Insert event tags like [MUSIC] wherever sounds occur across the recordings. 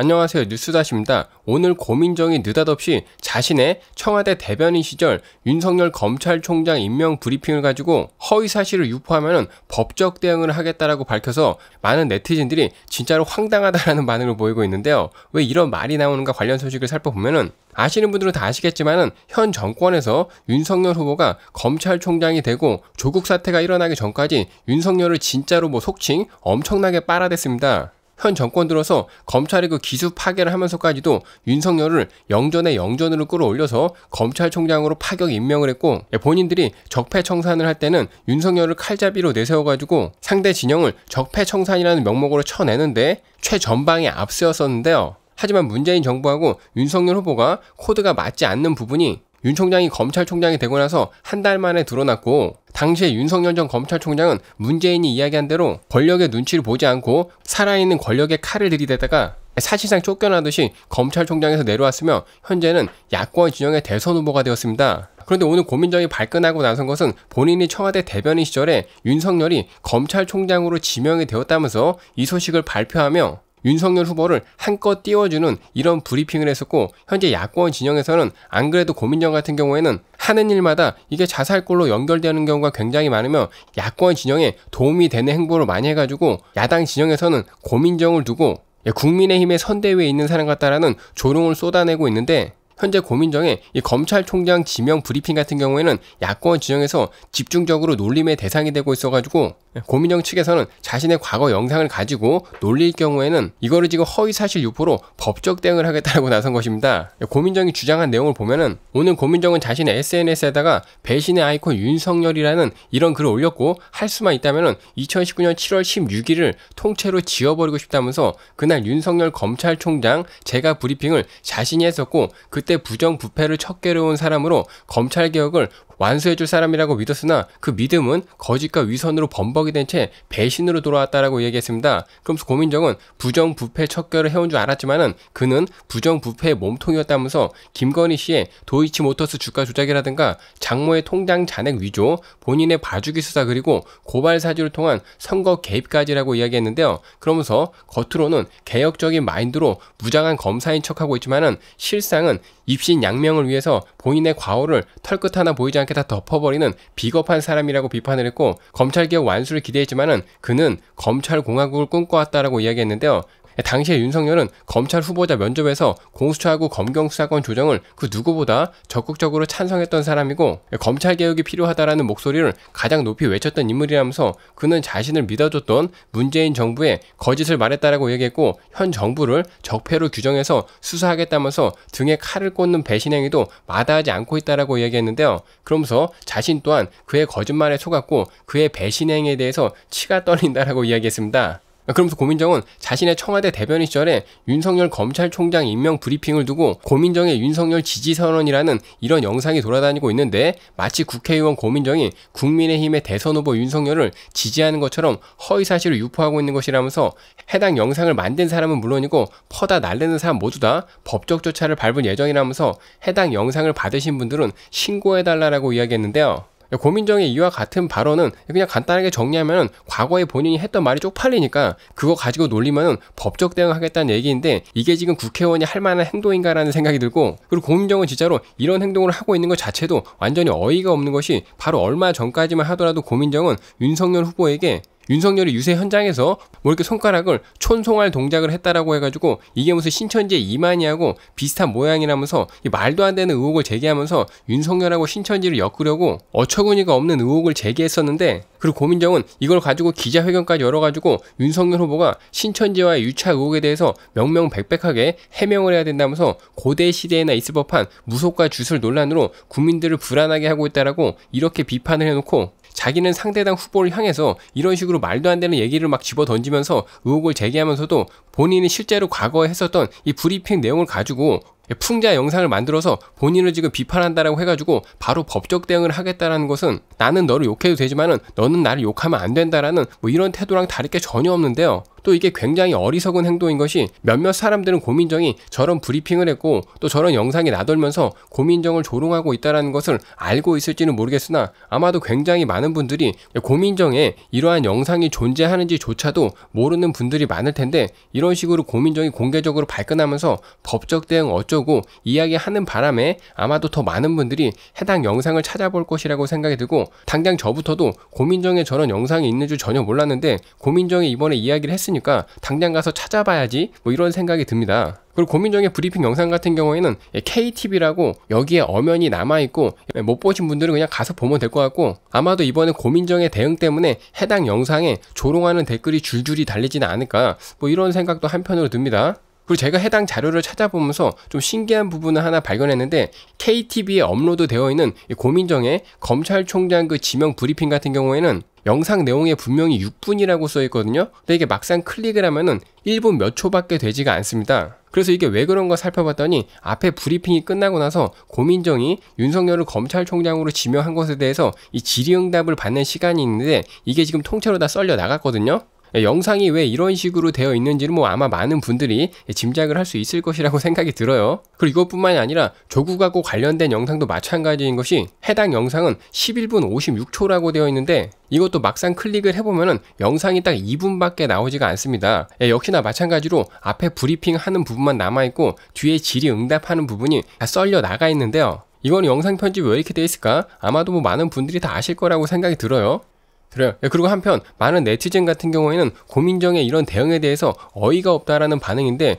안녕하세요. 뉴스다시입니다. 오늘 고민정이 느닷없이 자신의 청와대 대변인 시절 윤석열 검찰총장 임명 브리핑을 가지고 허위 사실을 유포하면 법적 대응을 하겠다라고 밝혀서 많은 네티즌들이 진짜로 황당하다라는 반응을 보이고 있는데요. 왜 이런 말이 나오는가 관련 소식을 살펴보면은 아시는 분들은 다 아시겠지만은 현 정권에서 윤석열 후보가 검찰총장이 되고 조국 사태가 일어나기 전까지 윤석열을 진짜로 뭐 속칭 엄청나게 빨아댔습니다. 현 정권 들어서 검찰의 그 기수 파괴를 하면서까지도 윤석열을 영전의 영전으로 끌어올려서 검찰총장으로 파격 임명을 했고 예, 본인들이 적폐청산을 할 때는 윤석열을 칼잡이로 내세워가지고 상대 진영을 적폐청산이라는 명목으로 쳐내는데 최전방에 앞세웠었는데요. 하지만 문재인 정부하고 윤석열 후보가 코드가 맞지 않는 부분이 윤 총장이 검찰총장이 되고 나서 한 달 만에 드러났고 당시에 윤석열 전 검찰총장은 문재인이 이야기한 대로 권력의 눈치를 보지 않고 살아있는 권력의 칼을 들이대다가 사실상 쫓겨나듯이 검찰총장에서 내려왔으며 현재는 야권 진영의 대선 후보가 되었습니다. 그런데 오늘 고민정이 발끈하고 나선 것은 본인이 청와대 대변인 시절에 윤석열이 검찰총장으로 지명이 되었다면서 이 소식을 발표하며 윤석열 후보를 한껏 띄워주는 이런 브리핑을 했었고 현재 야권 진영에서는 안 그래도 고민정 같은 경우에는 하는 일마다 이게 자살골로 연결되는 경우가 굉장히 많으며 야권 진영에 도움이 되는 행보를 많이 해가지고 야당 진영에서는 고민정을 두고 예, 국민의힘의 선대위에 있는 사람 같다라는 조롱을 쏟아내고 있는데 현재 고민정의 이 검찰총장 지명 브리핑 같은 경우에는 야권 진영에서 집중적으로 놀림의 대상이 되고 있어가지고 고민정 측에서는 자신의 과거 영상을 가지고 놀릴 경우에는 이거를 지금 허위사실 유포로 법적 대응을 하겠다고 [LAUGHS] 나선 것입니다. 고민정이 주장한 내용을 보면은 오늘 고민정은 자신의 SNS에다가 배신의 아이콘 윤석열이라는 이런 글을 올렸고 할 수만 있다면은 2019년 7월 16일을 통째로 지워버리고 싶다면서 그날 윤석열 검찰총장 제가 브리핑을 자신이 했었고 그 절대 부정부패를 척결해온 사람으로 검찰개혁을 완수해줄 사람이라고 믿었으나 그 믿음은 거짓과 위선으로 범벅이 된 채 배신으로 돌아왔다라고 얘기했습니다. 그러면서 고민정은 부정부패 척결을 해온 줄 알았지만은 그는 부정부패의 몸통이었다면서 김건희 씨의 도이치모터스 주가 조작이라든가 장모의 통장 잔액 위조, 본인의 봐주기 수사 그리고 고발 사주를 통한 선거 개입까지라고 이야기했는데요. 그러면서 겉으로는 개혁적인 마인드로 무장한 검사인 척하고 있지만은 실상은 입신 양명을 위해서 본인의 과오를 털끝 하나 보이지 않 않게 다 덮어버리는 비겁한 사람이라고 비판을 했고 검찰개혁 완수를 기대했지만은 그는 검찰공화국을 꿈꿔왔다라고 이야기했는데요. 예, 당시에 윤석열은 검찰 후보자 면접에서 공수처하고 검경 수사권 조정을 그 누구보다 적극적으로 찬성했던 사람이고 예, 검찰 개혁이 필요하다라는 목소리를 가장 높이 외쳤던 인물이라면서 그는 자신을 믿어줬던 문재인 정부에 거짓을 말했다라고 얘기했고 현 정부를 적폐로 규정해서 수사하겠다면서 등에 칼을 꽂는 배신 행위도 마다하지 않고 있다라고 얘기했는데요. 그러면서 자신 또한 그의 거짓말에 속았고 그의 배신 행위에 대해서 치가 떨린다라고 이야기했습니다. 그러면서 고민정은 자신의 청와대 대변인 시절에 윤석열 검찰총장 임명 브리핑을 두고 고민정의 윤석열 지지선언이라는 이런 영상이 돌아다니고 있는데 마치 국회의원 고민정이 국민의힘의 대선 후보 윤석열을 지지하는 것처럼 허위사실을 유포하고 있는 것이라면서 해당 영상을 만든 사람은 물론이고 퍼다 날리는 사람 모두 다 법적 조차를 밟을 예정이라면서 해당 영상을 받으신 분들은 신고해달라고 이야기했는데요. 고민정의 이와 같은 발언은 그냥 간단하게 정리하면 과거에 본인이 했던 말이 쪽팔리니까 그거 가지고 놀리면 법적 대응하겠다는 얘기인데 이게 지금 국회의원이 할 만한 행동인가라는 생각이 들고 그리고 고민정은 진짜로 이런 행동을 하고 있는 것 자체도 완전히 어이가 없는 것이 바로 얼마 전까지만 하더라도 고민정은 윤석열 후보에게 윤석열이 유세 현장에서 뭐 이렇게 손가락을 촌송할 동작을 했다라고 해가지고 이게 무슨 신천지 의 이만희하고 비슷한 모양이라면서 말도 안 되는 의혹을 제기하면서 윤석열하고 신천지를 엮으려고 어처구니가 없는 의혹을 제기했었는데 그리고 고민정은 이걸 가지고 기자회견까지 열어가지고 윤석열 후보가 신천지와의 유차 의혹에 대해서 명명백백하게 해명을 해야 된다면서 고대 시대에나 있을 법한 무속과 주술 논란으로 국민들을 불안하게 하고 있다라고 이렇게 비판을 해놓고 자기는 상대당 후보를 향해서 이런 식으로 말도 안 되는 얘기를 막 집어 던지면서 의혹을 제기하면서도 본인이 실제로 과거에 했었던 이 브리핑 내용을 가지고 풍자 영상을 만들어서 본인을 지금 비판한다라고 해가지고 바로 법적 대응을 하겠다라는 것은 나는 너를 욕해도 되지만은 너는 나를 욕하면 안 된다라는 뭐 이런 태도랑 다를 게 전혀 없는데요. 또 이게 굉장히 어리석은 행동인 것이 몇몇 사람들은 고민정이 저런 브리핑을 했고 또 저런 영상이 나돌면서 고민정을 조롱하고 있다라는 것을 알고 있을지는 모르겠으나 아마도 굉장히 많은 분들이 고민정에 이러한 영상이 존재하는지조차도 모르는 분들이 많을 텐데 이런 식으로 고민정이 공개적으로 발끈하면서 법적 대응 어쩌 쏘고 이야기하는 바람에 아마도 더 많은 분들이 해당 영상을 찾아볼 것이라고 생각이 들고 당장 저부터도 고민정의 저런 영상이 있는 줄 전혀 몰랐는데 고민정이 이번에 이야기를 했으니까 당장 가서 찾아봐야지 뭐 이런 생각이 듭니다. 그리고 고민정의 브리핑 영상 같은 경우에는 예, KTV라고 여기에 엄연히 남아있고 예, 못 보신 분들은 그냥 가서 보면 될 것 같고 아마도 이번에 고민정의 대응 때문에 해당 영상에 조롱하는 댓글이 줄줄이 달리지는 않을까 뭐 이런 생각도 한편으로 듭니다. 그리고 제가 해당 자료를 찾아보면서 좀 신기한 부분을 하나 발견했는데 KTV에 업로드 되어 있는 고민정의 검찰총장 그 지명 브리핑 같은 경우에는 영상 내용에 분명히 6분이라고 써 있거든요. 근데 이게 막상 클릭을 하면은 1분 몇 초밖에 되지가 않습니다. 그래서 이게 왜 그런가 살펴봤더니 앞에 브리핑이 끝나고 나서 고민정이 윤석열을 검찰총장으로 지명한 것에 대해서 이 질의응답을 받는 시간이 있는데 이게 지금 통째로 다 썰려 나갔거든요. 예, 영상이 왜 이런 식으로 되어 있는지는 뭐 아마 많은 분들이 짐작을 할 수 있을 것이라고 [LAUGHS] 생각이 들어요. 그리고 이것뿐만이 아니라 조국하고 관련된 영상도 마찬가지인 것이 해당 영상은 11분 56초라고 되어 있는데 이것도 막상 클릭을 해보면은 영상이 딱 2분밖에 나오지가 않습니다. 예, 역시나 마찬가지로 앞에 브리핑 하는 부분만 남아있고 뒤에 질의 응답하는 부분이 다 썰려 나가 있는데요. 이건 영상 편집 왜 이렇게 돼 있을까? 아마도 뭐 많은 분들이 다 아실 거라고 생각이 들어요. 그래요. 예, 그리고 한편 많은 네티즌 같은 경우에는 고민정의 이런 대응에 대해서 어이가 없다라는 반응인데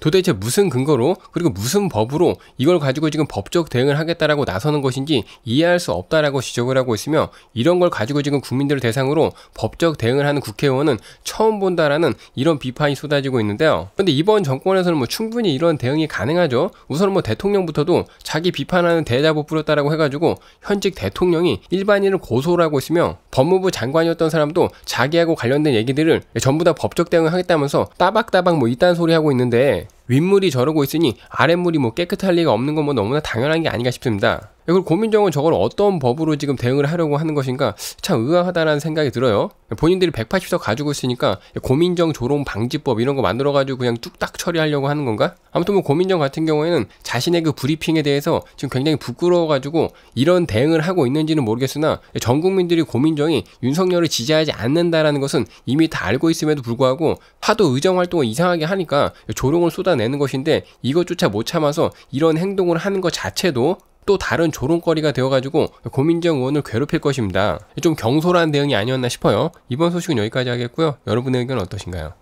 도대체 무슨 근거로 그리고 무슨 법으로 이걸 가지고 지금 법적 대응을 하겠다라고 나서는 것인지 이해할 수 없다라고 지적을 하고 있으며 이런 걸 가지고 지금 국민들을 대상으로 법적 대응을 하는 국회의원은 처음 본다라는 이런 비판이 쏟아지고 있는데요. 그런데 이번 정권에서는 뭐 충분히 이런 대응이 가능하죠. 우선 뭐 대통령부터도 자기 비판하는 대자보 뿌렸다라고 해가지고 현직 대통령이 일반인을 고소를 하고 있으며 법무부 장관이었던 사람도 자기하고 관련된 얘기들을 전부 다 법적 대응을 하겠다면서 따박따박 뭐 이딴 소리 하고 있는데 Sí. 윗물이 저러고 있으니 아랫물이 뭐 깨끗할 리가 없는 건 뭐 너무나 당연한 게 아닌가 싶습니다. 예, 그리고 고민정은 저걸 어떤 법으로 지금 대응을 하려고 하는 것인가 참 의아하다라는 생각이 들어요. 예, 본인들이 180석 가지고 있으니까 예, 고민정 조롱 방지법 이런 거 만들어가지고 그냥 뚝딱 처리하려고 하는 건가? 아무튼 뭐 고민정 같은 경우에는 자신의 그 브리핑에 대해서 지금 굉장히 부끄러워가지고 이런 대응을 하고 있는지는 모르겠으나 전 국민들이 고민정이 윤석열을 지지하지 않는다라는 것은 이미 다 알고 있음에도 불구하고 하도 의정 활동을 이상하게 하니까 조롱을 쏟아 내는 것인데 이것조차 못 참아서 이런 행동을 하는 것 자체도 또 다른 조롱거리가 되어가지고 고민정 의원을 괴롭힐 것입니다. 좀 경솔한 대응이 아니었나 싶어요. 이번 소식은 여기까지 하겠고요. 여러분의 의견 어떠신가요?